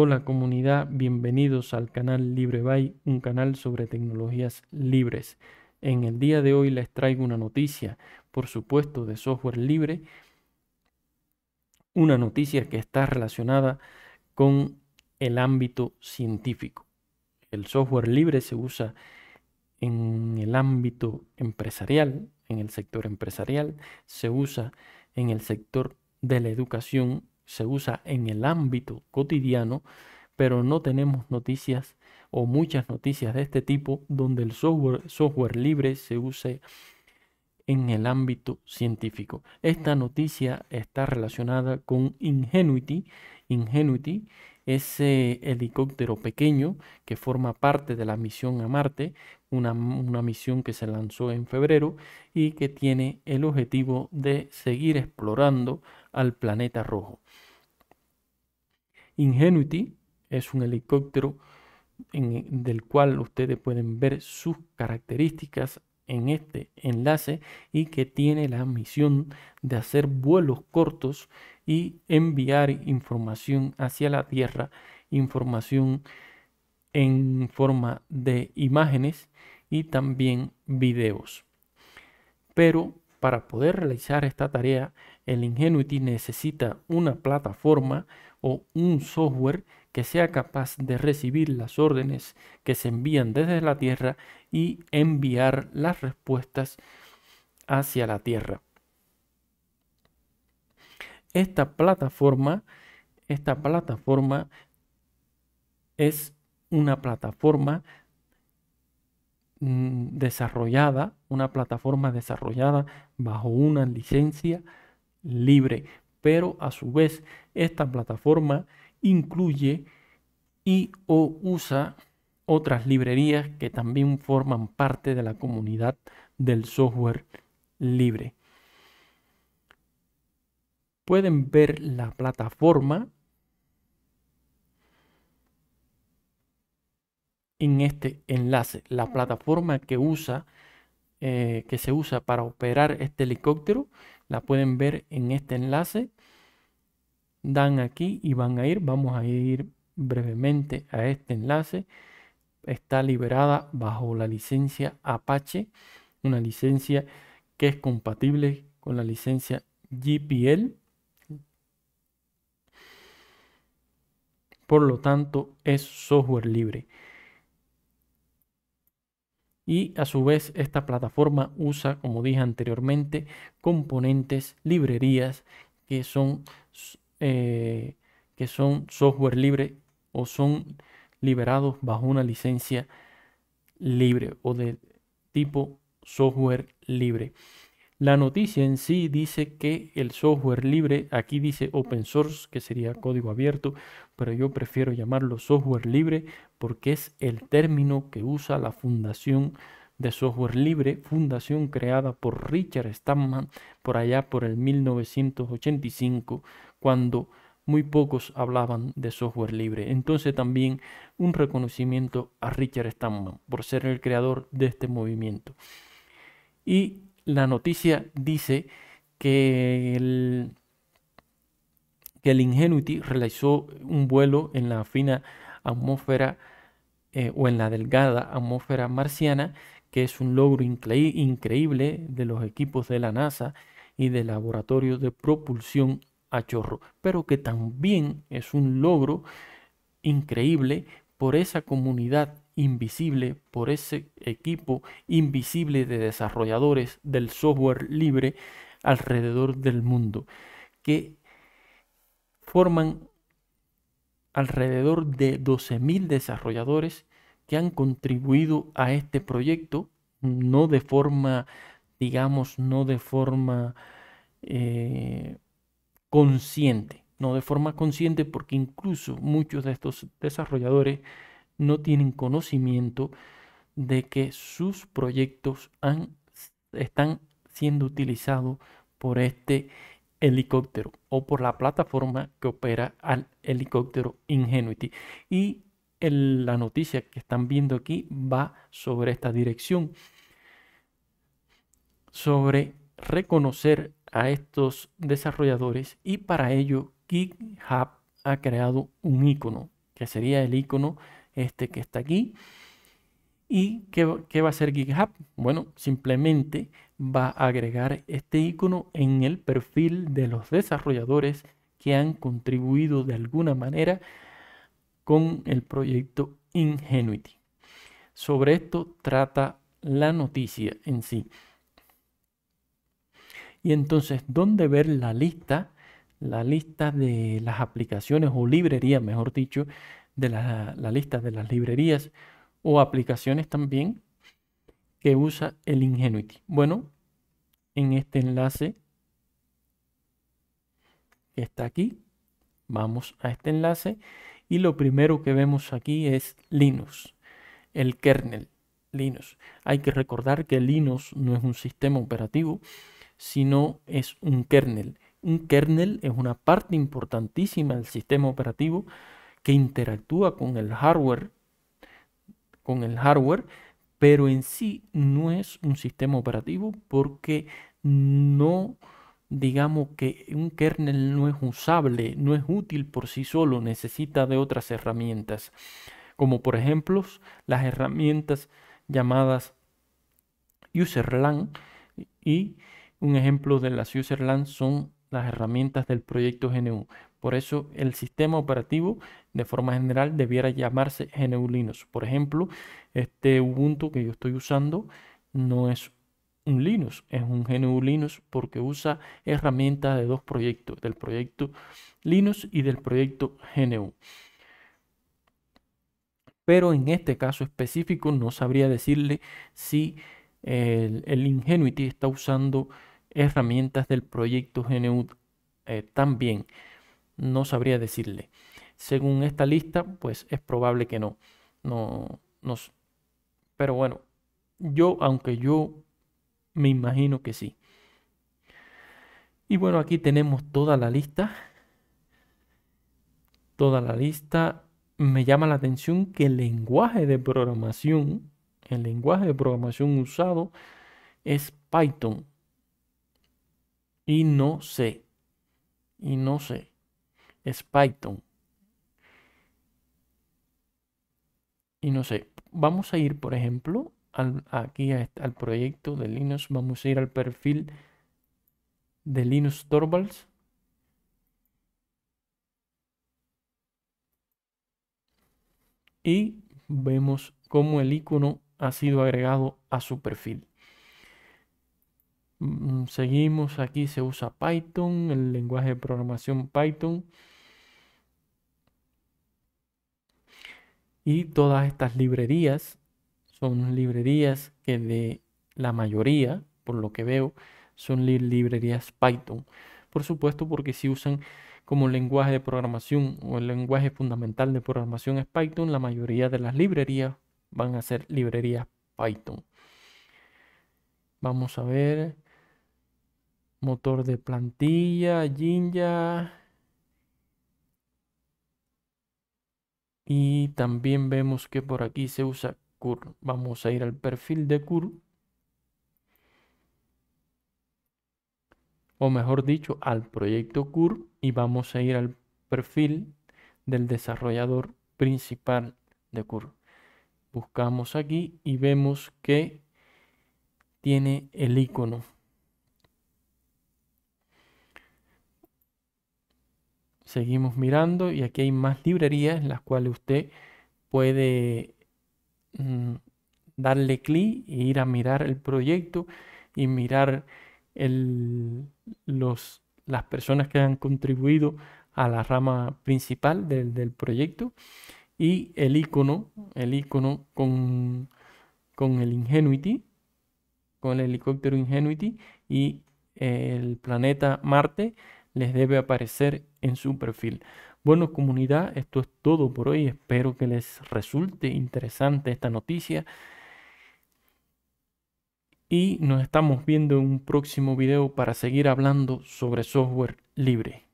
Hola comunidad, bienvenidos al canal LibreBay, un canal sobre tecnologías libres. En el día de hoy les traigo una noticia, por supuesto, de software libre, una noticia que está relacionada con el ámbito científico. El software libre se usa en el ámbito empresarial, en el sector empresarial, se usa en el sector de la educación se usa en el ámbito cotidiano, pero no tenemos noticias o muchas noticias de este tipo donde el software, libre se use en el ámbito científico. Esta noticia está relacionada con Ingenuity. Ingenuity ese eh, helicóptero pequeño que forma parte de la misión a Marte, una, misión que se lanzó en febrero y que tiene el objetivo de seguir explorando al planeta rojo. Ingenuity es un helicóptero del cual ustedes pueden ver sus características en este enlace y que tiene la misión de hacer vuelos cortos y enviar información hacia la Tierra, información en forma de imágenes y también videos. Pero para poder realizar esta tarea, el Ingenuity necesita una plataforma o un software que sea capaz de recibir las órdenes que se envían desde la Tierra y enviar las respuestas hacia la Tierra. Esta plataforma, esta plataforma es una plataforma mm, desarrollada, una plataforma desarrollada bajo una licencia libre, pero a su vez esta plataforma incluye y o usa otras librerías que también forman parte de la comunidad del software libre. Pueden ver la plataforma en este enlace. La plataforma que usa, eh, que se usa para operar este helicóptero, la pueden ver en este enlace. Dan aquí y van a ir. Vamos a ir brevemente a este enlace. Está liberada bajo la licencia Apache, una licencia que es compatible con la licencia GPL. Por lo tanto, es software libre y a su vez esta plataforma usa, como dije anteriormente, componentes, librerías que son, eh, que son software libre o son liberados bajo una licencia libre o de tipo software libre. La noticia en sí dice que el software libre, aquí dice open source, que sería código abierto, pero yo prefiero llamarlo software libre porque es el término que usa la Fundación de Software Libre, fundación creada por Richard Stallman por allá por el 1985, cuando muy pocos hablaban de software libre. Entonces también un reconocimiento a Richard Stallman por ser el creador de este movimiento. Y la noticia dice que el, Ingenuity realizó un vuelo en la fina atmósfera eh, o en la delgada atmósfera marciana, que es un logro increíble de los equipos de la NASA y del Laboratorio de propulsión a chorro, pero que también es un logro increíble por esa comunidad invisible por ese equipo invisible de desarrolladores del software libre alrededor del mundo, que forman alrededor de 12.000 desarrolladores que han contribuido a este proyecto, no de forma, digamos, no de forma eh, consciente, no de forma consciente porque incluso muchos de estos desarrolladores no tienen conocimiento de que sus proyectos están siendo utilizados por este helicóptero o por la plataforma que opera al helicóptero Ingenuity. Y la noticia que están viendo aquí va sobre esta dirección, sobre reconocer a estos desarrolladores y para ello GitHub ha creado un icono que sería el icono este que está aquí. ¿Y qué, va a hacer GitHub? Bueno, simplemente va a agregar este icono en el perfil de los desarrolladores que han contribuido de alguna manera con el proyecto Ingenuity. Sobre esto trata la noticia en sí. Y entonces, ¿dónde ver la lista? La lista de las aplicaciones o librerías mejor dicho, de la, lista de las librerías o aplicaciones también que usa el Ingenuity. Bueno, en este enlace que está aquí, vamos a este enlace y lo primero que vemos aquí es Linux, el kernel Linux. Hay que recordar que Linux no es un sistema operativo, sino es un kernel. Un kernel es una parte importantísima del sistema operativo que interactúa con el hardware, con el hardware, pero en sí no es un sistema operativo porque no digamos que un kernel no es usable, no es útil por sí solo, necesita de otras herramientas, como por ejemplo las herramientas llamadas userland y un ejemplo de las userland son las herramientas del proyecto GNU. Por eso el sistema operativo de forma general debiera llamarse GNU Linux. Por ejemplo, este Ubuntu que yo estoy usando no es un Linux, es un GNU Linux porque usa herramientas de dos proyectos, del proyecto Linux y del proyecto GNU. Pero en este caso específico no sabría decirle si el, Ingenuity está usando herramientas del proyecto GNU eh, también. No sabría decirle. Según esta lista, pues es probable que no. No, nos Pero bueno, yo, aunque yo me imagino que sí. Y bueno, aquí tenemos toda la lista. Toda la lista. Me llama la atención que el lenguaje de programación, el lenguaje de programación usado es Python. Y no sé. Y no sé es Python. Y no sé, vamos a ir, por ejemplo, aquí al proyecto de Linux. Vamos a ir al perfil de Linux Torvalds. Y vemos cómo el icono ha sido agregado a su perfil. Mm, seguimos, aquí se usa Python, el lenguaje de programación Python. Y todas estas librerías son librerías que de la mayoría, por lo que veo, son librerías Python. Por supuesto, porque si usan como lenguaje de programación o el lenguaje fundamental de programación es Python, la mayoría de las librerías van a ser librerías Python. Vamos a ver. Motor de plantilla, Jinja. Y también vemos que por aquí se usa CUR Vamos a ir al perfil de CUR O mejor dicho, al proyecto CUR Y vamos a ir al perfil del desarrollador principal de CUR Buscamos aquí y vemos que tiene el icono Seguimos mirando y aquí hay más librerías en las cuales usted puede mm, darle clic e ir a mirar el proyecto y mirar los, las personas que han contribuido a la rama principal del, proyecto y el icono, el icono con, con, el Ingenuity, con el helicóptero Ingenuity y el planeta Marte les debe aparecer en su perfil. Bueno, comunidad, esto es todo por hoy. Espero que les resulte interesante esta noticia. Y nos estamos viendo en un próximo video para seguir hablando sobre software libre.